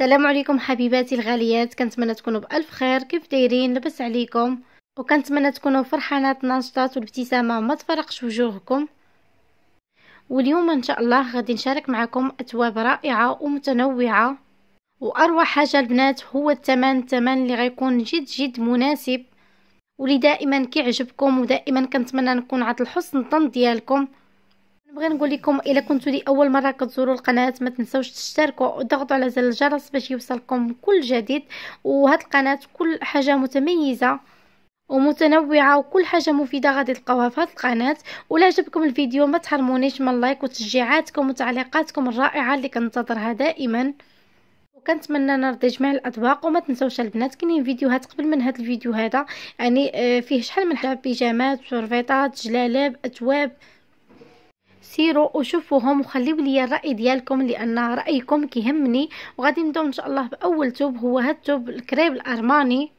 السلام عليكم حبيباتي الغاليات كنتمنى تكونوا بالف خير كيف دايرين لبس عليكم وكنتمنى تكونوا فرحانات ناشطات والابتسامه ما تفرقش وجوهكم واليوم ان شاء الله غادي نشارك معكم اثواب رائعه ومتنوعه واروع حاجه البنات هو الثمن الثمن اللي غيكون جد جد مناسب ولي دائما كيعجبكم ودائما كنتمنى نكون عند الحسن الظن ديالكم بغي نقول لكم الا كنتو لي اول مره كتزوروا القناه ما تنساوش تشتركوا وتضغطوا على زر الجرس باش يوصلكم كل جديد وهاد القناه كل حاجه متميزه ومتنوعه وكل حاجه مفيده غادي تلقاوها في هذه القناه ولا عجبكم الفيديو ما تحرمونيش من لايك وتشجيعاتكم وتعليقاتكم الرائعه اللي كنتظرها دائما وكنتمنى نرضي جميع الاطباق وما تنساوش البنات كاينين فيديوهات قبل من هذا الفيديو هذا يعني آه، فيه شحال من حاجه بيجامات شرفيطات جلالاب اثواب سيروا وشوفوهم وخليو لي الراي ديالكم لان رايكم كيهمني وغادي نبداو ان شاء الله باول توب هو هاد التوب الكريب الارماني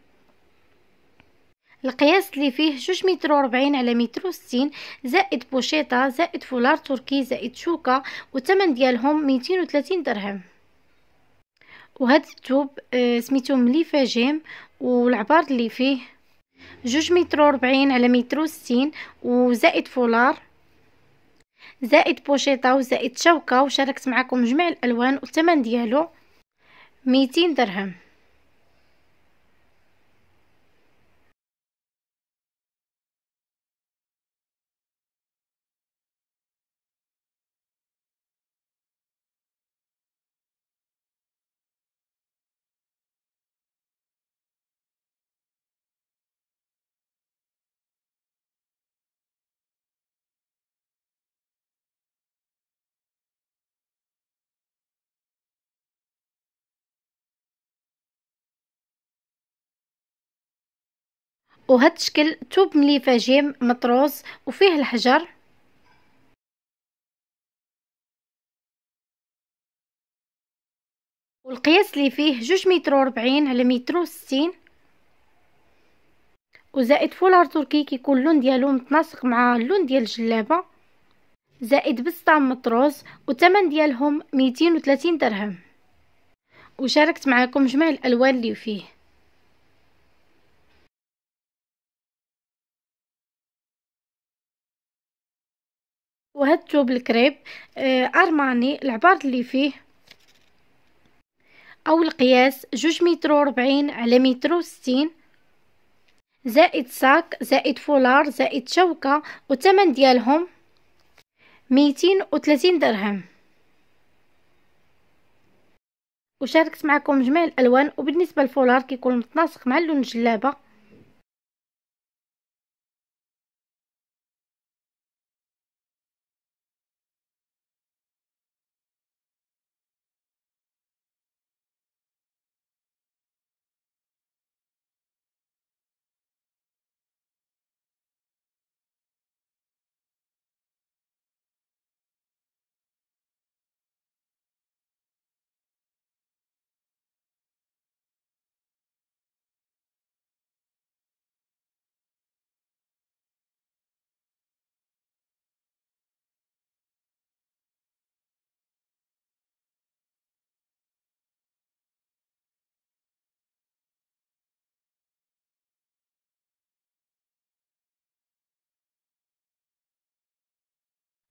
القياس اللي فيه جوج متر وربعين على متر وستين زائد بوشيطة زائد فولار تركي زائد شوكة والثمن ديالهم ميتين وثلاثين درهم وهاد التوب آه، سميتو مليفة جيم والعبار اللي فيه جوج متر وربعين على متر وستين وزائد فولار زائد بوشيطه وزائد شوكه وشاركت معكم جميع الالوان والثمن ديالو ميتين درهم وهذا الشكل توب مليفه جيم مطروز وفيه الحجر والقياس اللي فيه جوج متر وربعين على متر وستين وزائد فولار تركي كيكون اللون ديالو متناسق مع اللون ديال الجلابه زائد بسطام مطروز والثمن ديالهم ميتين وثلاثين درهم وشاركت معكم جميع الالوان اللي فيه وهذا الثوب الكريب آه، ارماني العبار اللي فيه او القياس جوج متر وربعين على متر وستين زائد ساك زائد فولار زائد شوكة وثمن ديالهم ميتين وثلاثين درهم وشاركت معكم جميع الالوان وبالنسبه للفولار كيكون متناسق مع اللون الجلابه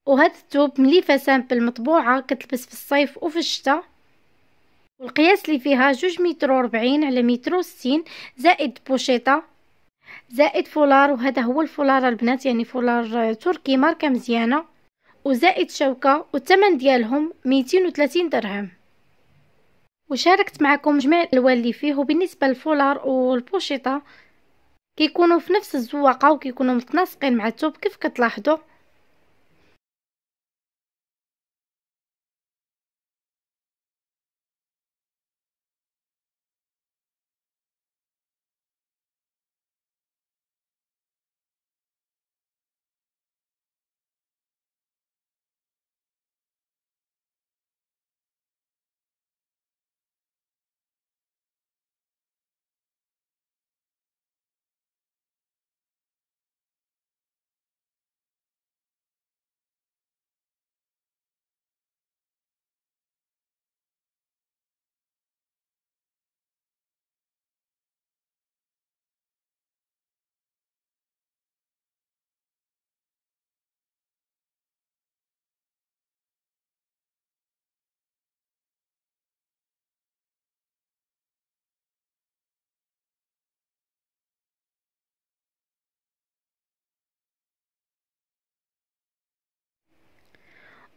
وهاد الثوب مليفه سامبل مطبوعه كتلبس في الصيف وفي الشتاء والقياس اللي فيها جوج متر وربعين على متر وستين زائد بوشيطه زائد فولار وهذا هو الفولار البنات يعني فولار تركي ماركه مزيانه وزائد شوكه والثمن ديالهم 230 درهم وشاركت معكم جميع الالوان اللي فيه وبالنسبه للفولار والبوشيطه كيكونوا في نفس الزواقه وكيكونوا متناسقين مع الثوب كيف كتلاحظوا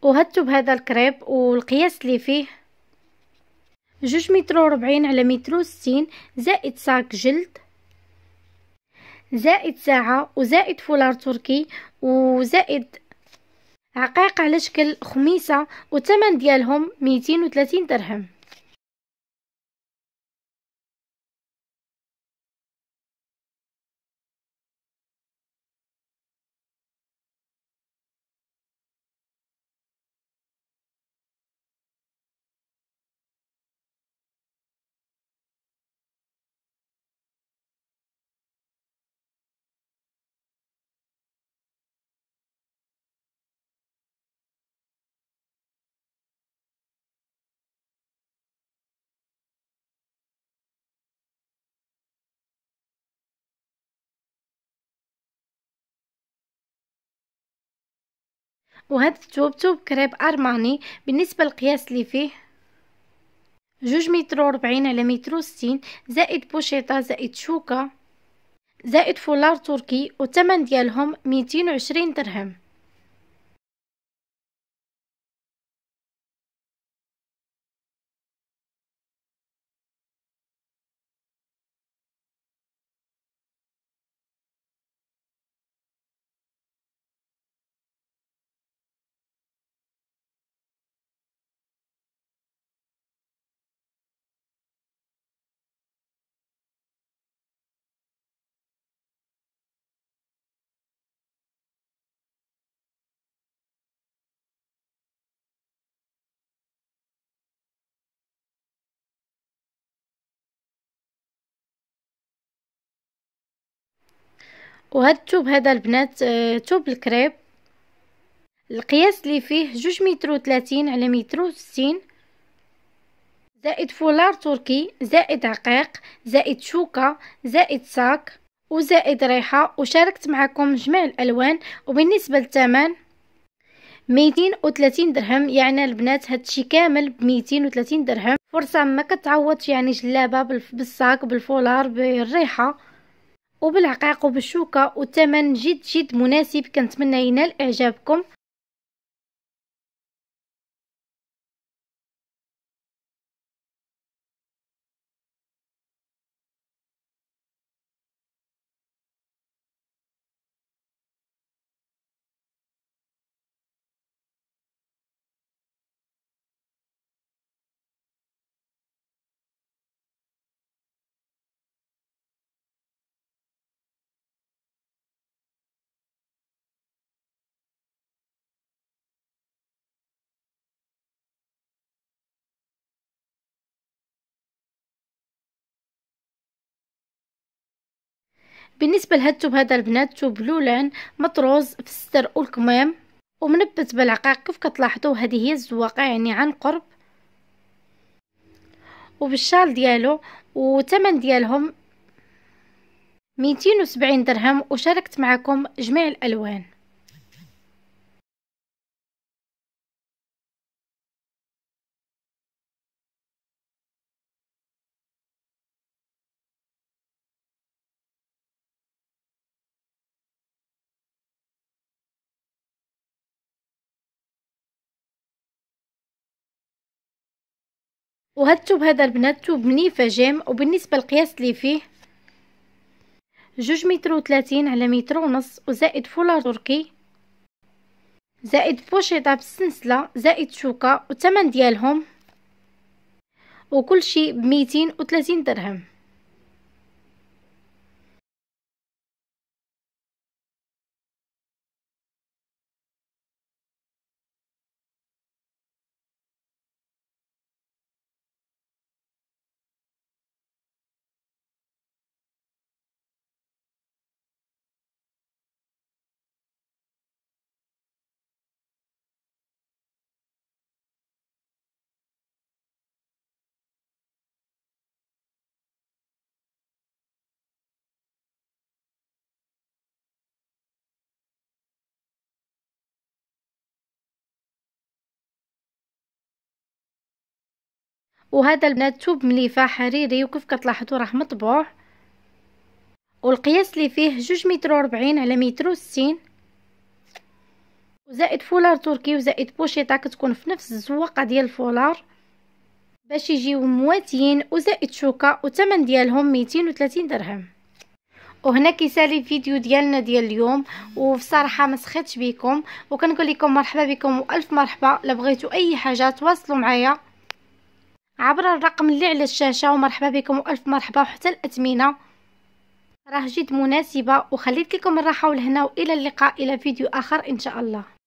وهدت بهذا الكريب والقياس اللي فيه جوج متر وربعين على متر وستين زائد ساك جلد زائد ساعة وزائد فولار تركي وزائد عقاق على شكل خميسة وثمن ديالهم ميتين وثلاثين درهم وهذا الثوب ثوب كريب ارماني بالنسبه للقياس اللي فيه جوج متر وربعين على متر وستين زائد بوشيطه زائد شوكه زائد فولار تركي وثمن ديالهم ميتين وعشرين درهم وهاد الثوب هذا البنات ثوب آه، الكريب القياس اللي فيه جوج مترو تلاتين على مترو ستين زائد فولار تركي زائد عقيق زائد شوكة زائد ساك وزائد ريحة وشاركت معكم جميع الألوان وبالنسبة للثمن ميتين وثلاثين درهم يعني البنات هادشي كامل بميتين وثلاثين درهم فرصة ما كتعوضش يعني جلابة بالساك بالفولار بالريحة وبالعقاق وبالشوكه والثمن جد جد مناسب كنتمنى ينال اعجابكم بالنسبه لهاد الثوب هذا البنات ثوب لولان مطروز في الستر والكمام ومنبت بالعقاق كيف كتلاحظوا هذه هي الزواقه يعني عن قرب وبالشال ديالو وثمن ديالهم ميتين درهم وشاركت معكم جميع الالوان وهاد الثوب هذا البنات ثوب مني فجام وبالنسبه للقياس اللي فيه جوج متر وثلاثين على متر ونص وزائد فولار تركي زائد بوشيطه بالسنسله زائد شوكه والثمن ديالهم وكل شيء بميتين وثلاثين درهم وهذا البنات توب مليفه حريري وكيف كتلاحظوا راه مطبوع والقياس اللي فيه جوج متر وربعين على متر وستين وزائد فولار تركي وزائد بوشيطه كتكون في نفس الزواقه ديال الفولار باش يجيو مواتيين وزائد شوكه وثمن ديالهم ميتين وثلاثين درهم وهنا كيسالي الفيديو ديالنا ديال اليوم وبصراحه ما سخيتش بكم وكنقول لكم مرحبا بكم والف مرحبا لبغيتوا اي حاجه تواصلوا معايا عبر الرقم اللي على الشاشة ومرحبا بكم وألف مرحبا وحتى الأثمنة راه جد مناسبة وخليت لكم الراحة والهنا وإلى اللقاء إلى فيديو آخر إن شاء الله